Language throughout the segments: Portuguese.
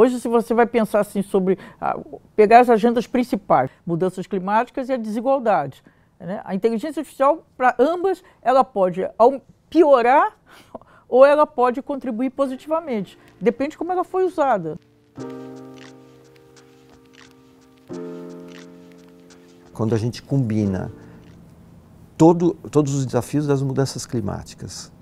Hoje, se você vai pensar assim sobre pegar as agendas principais, mudanças climáticas e a desigualdade. Né? A inteligência artificial, para ambas, ela pode piorar ou ela pode contribuir positivamente. Depende como ela foi usada. Quando a gente combina todo, todos os desafios das mudanças climáticas,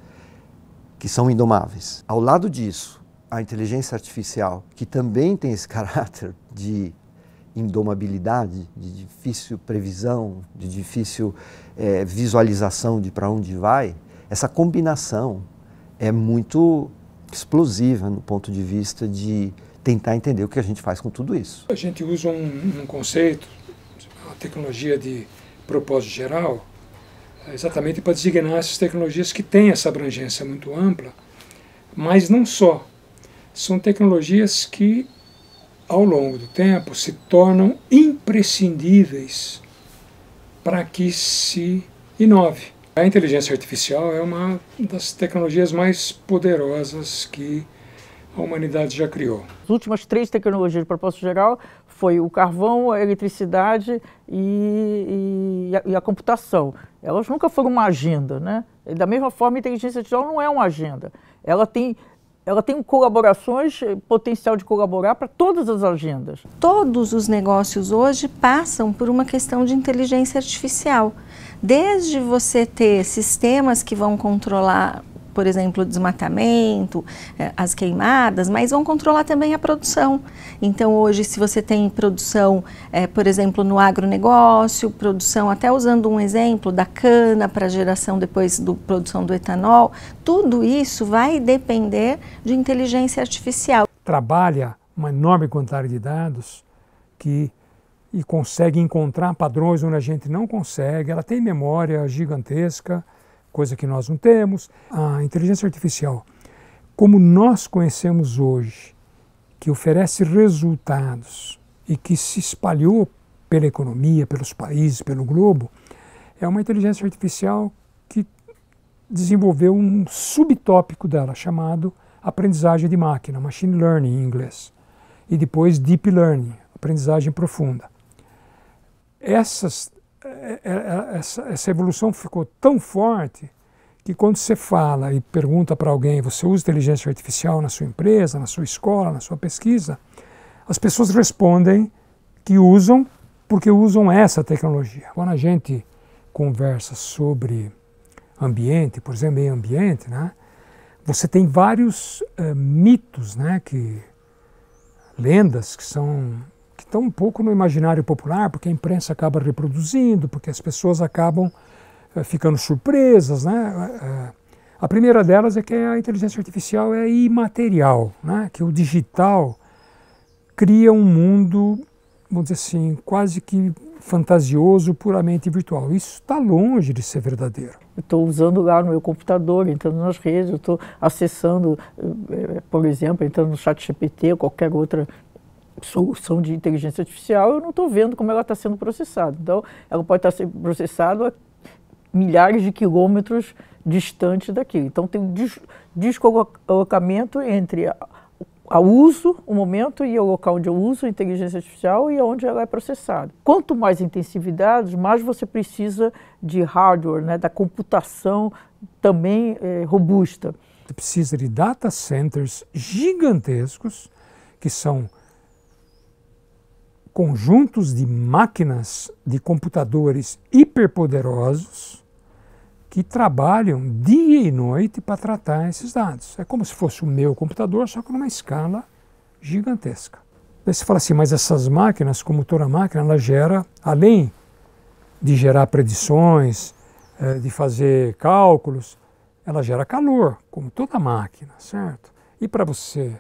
que são indomáveis, ao lado disso, a inteligência artificial, que também tem esse caráter de indomabilidade, de difícil previsão, de difícil é, visualização de para onde vai, essa combinação é muito explosiva no ponto de vista de tentar entender o que a gente faz com tudo isso. A gente usa um, um conceito, a tecnologia de propósito geral, exatamente para designar essas tecnologias que têm essa abrangência muito ampla, mas não só são tecnologias que, ao longo do tempo, se tornam imprescindíveis para que se inove. A inteligência artificial é uma das tecnologias mais poderosas que a humanidade já criou. As últimas três tecnologias, de propósito geral, foi o carvão, a eletricidade e, e, a, e, a, computação. Elas nunca foram uma agenda, né? Da mesma forma, a inteligência artificial não é uma agenda. Ela tem ela tem colaborações, eh, potencial de colaborar para todas as agendas. Todos os negócios hoje passam por uma questão de inteligência artificial. Desde você ter sistemas que vão controlar por exemplo, o desmatamento, é, as queimadas, mas vão controlar também a produção. Então, hoje, se você tem produção, é, por exemplo, no agronegócio, produção, até usando um exemplo, da cana para geração depois da produção do etanol, tudo isso vai depender de inteligência artificial. Trabalha uma enorme quantidade de dados que e consegue encontrar padrões onde a gente não consegue. Ela tem memória gigantesca, coisa que nós não temos. A inteligência artificial, como nós conhecemos hoje, que oferece resultados e que se espalhou pela economia, pelos países, pelo globo, é uma inteligência artificial que desenvolveu um subtópico dela chamado aprendizagem de máquina, machine learning em inglês, e depois deep learning, aprendizagem profunda. Essas é, é, é, essa, essa evolução ficou tão forte que quando você fala e pergunta para alguém, você usa inteligência artificial na sua empresa, na sua escola, na sua pesquisa, as pessoas respondem que usam porque usam essa tecnologia. Quando a gente conversa sobre ambiente, por exemplo, meio ambiente, né, você tem vários uh, mitos, né, que lendas que são que estão um pouco no imaginário popular, porque a imprensa acaba reproduzindo, porque as pessoas acabam eh, ficando surpresas. Né? Eh, a primeira delas é que a inteligência artificial é imaterial, né? que o digital cria um mundo, vamos dizer assim, quase que fantasioso, puramente virtual. Isso está longe de ser verdadeiro. Estou usando lá no meu computador, entrando nas redes, estou acessando, eh, por exemplo, entrando no chat GPT, ou qualquer outra solução de inteligência artificial, eu não estou vendo como ela está sendo processada. Então, ela pode estar tá sendo processada a milhares de quilômetros distante daquilo. Então, tem des descolocamento entre a, a uso, o momento e o local onde eu uso a inteligência artificial e onde ela é processada. Quanto mais intensividade, mais você precisa de hardware, né, da computação também é, robusta. Você precisa de data centers gigantescos que são conjuntos de máquinas de computadores hiperpoderosos que trabalham dia e noite para tratar esses dados. É como se fosse o meu computador, só que numa escala gigantesca. você fala assim, mas essas máquinas, como toda máquina, ela gera, além de gerar predições, eh, de fazer cálculos, ela gera calor, como toda máquina, certo? E para você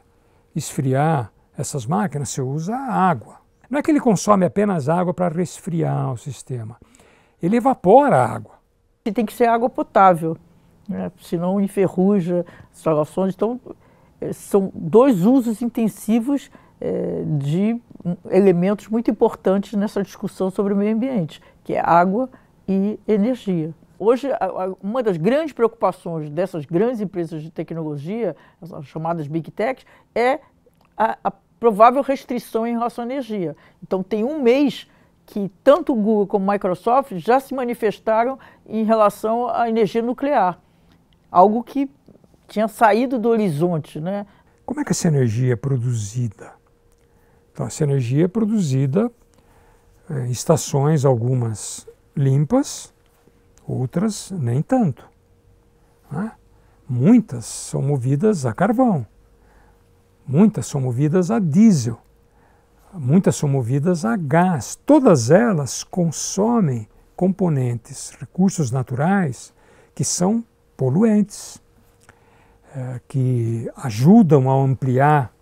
esfriar essas máquinas, você usa água. Não é que ele consome apenas água para resfriar o sistema. Ele evapora a água. E tem que ser água potável, né? senão enferruja as instalações. Então, eh, são dois usos intensivos é, de elementos muito importantes nessa discussão sobre o meio ambiente, que é água e energia. Hoje, uma das grandes preocupações dessas grandes empresas de tecnologia, as chamadas Big Techs, é a, a provável restrição em relação à energia. Então, tem um mês que tanto o Google como a Microsoft já se manifestaram em relação à energia nuclear, algo que tinha saído do horizonte. Né? Como é que essa energia é produzida? Então, essa energia é produzida eh, em estações, algumas limpas, outras nem tanto. Né? Muitas são movidas a carvão. Muitas são movidas a diesel, muitas são movidas a gás. Todas elas consomem componentes, recursos naturais que são poluentes, eh, que ajudam a ampliar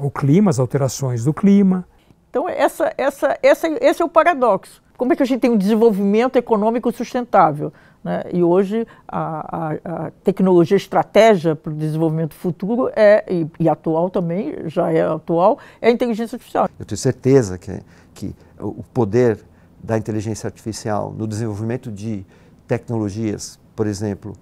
o clima, as alterações do clima. Então, essa, essa, essa, esse é o paradoxo. Como é que a gente tem um desenvolvimento econômico sustentável? Né? E hoje a, a, a tecnologia estratégia para o desenvolvimento futuro é, e, e, atual também, já é atual, é a inteligência artificial. Eu tenho certeza que, que o poder da inteligência artificial no desenvolvimento de tecnologias, por exemplo,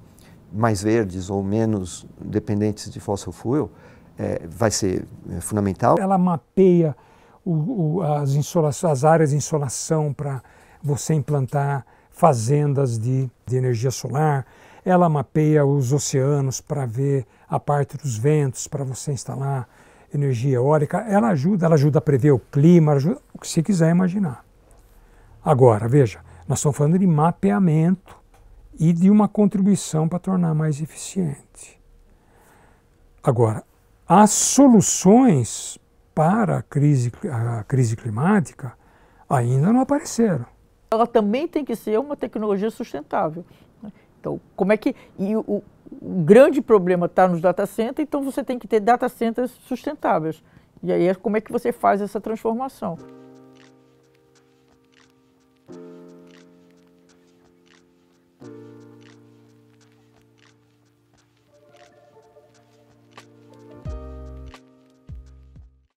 mais verdes ou menos dependentes de fossil fuel, é, vai ser é, fundamental. Ela mapeia o, o, as, as áreas de insolação para você implantar fazendas de, de energia solar, ela mapeia os oceanos para ver a parte dos ventos, para você instalar energia eólica. Ela ajuda, ela ajuda a prever o clima, ajuda o que você quiser imaginar. Agora, veja, nós estamos falando de mapeamento e de uma contribuição para tornar mais eficiente. Agora, as soluções para a crise, a crise climática ainda não apareceram ela também tem que ser uma tecnologia sustentável. Né? Então, como é que. E o, o grande problema está nos data centers, então você tem que ter data centers sustentáveis. E aí, é como é que você faz essa transformação?